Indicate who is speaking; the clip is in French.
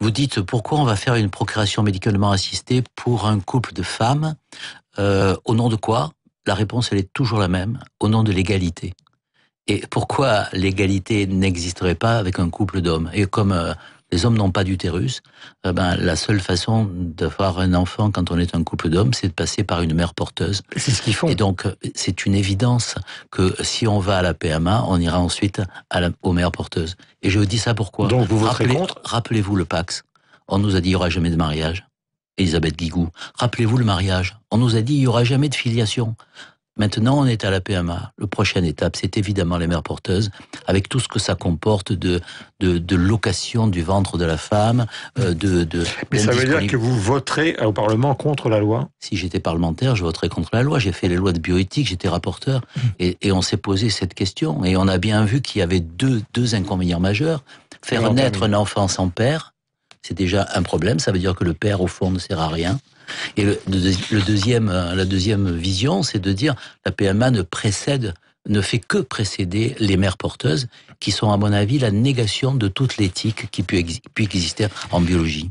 Speaker 1: Vous dites pourquoi on va faire une procréation médicalement assistée pour un couple de femmes euh, Au nom de quoi La réponse, elle est toujours la même, au nom de l'égalité. Et pourquoi l'égalité n'existerait pas avec un couple d'hommes Et comme euh, les hommes n'ont pas d'utérus, euh, ben, la seule façon d'avoir un enfant quand on est un couple d'hommes, c'est de passer par une mère porteuse. C'est ce qu'ils font. Et donc, euh, c'est une évidence que si on va à la PMA, on ira ensuite à la, aux mères porteuses. Et je vous dis ça pourquoi. Donc, vous vous Rappelez, contre Rappelez-vous le Pax. On nous a dit il n'y aura jamais de mariage. Elisabeth Guigou. Rappelez-vous le mariage. On nous a dit il n'y aura jamais de filiation. Maintenant, on est à la PMA. le prochaine étape, c'est évidemment les mères porteuses, avec tout ce que ça comporte de, de, de location du ventre de la femme, euh, de, de... Mais ça veut dire
Speaker 2: que vous voterez au Parlement contre la loi
Speaker 1: Si j'étais parlementaire, je voterais contre la loi. J'ai fait les lois de bioéthique, j'étais rapporteur, mmh. et, et, on s'est posé cette question. Et on a bien vu qu'il y avait deux, deux inconvénients majeurs. Faire naître un enfant sans père, c'est déjà un problème. Ça veut dire que le père, au fond, ne sert à rien. Et deuxième, euh, la deuxième vision, c'est de dire la PMA ne précède ne fait que précéder les mères porteuses, qui sont à mon avis la négation de toute l'éthique qui peut, exister en biologie.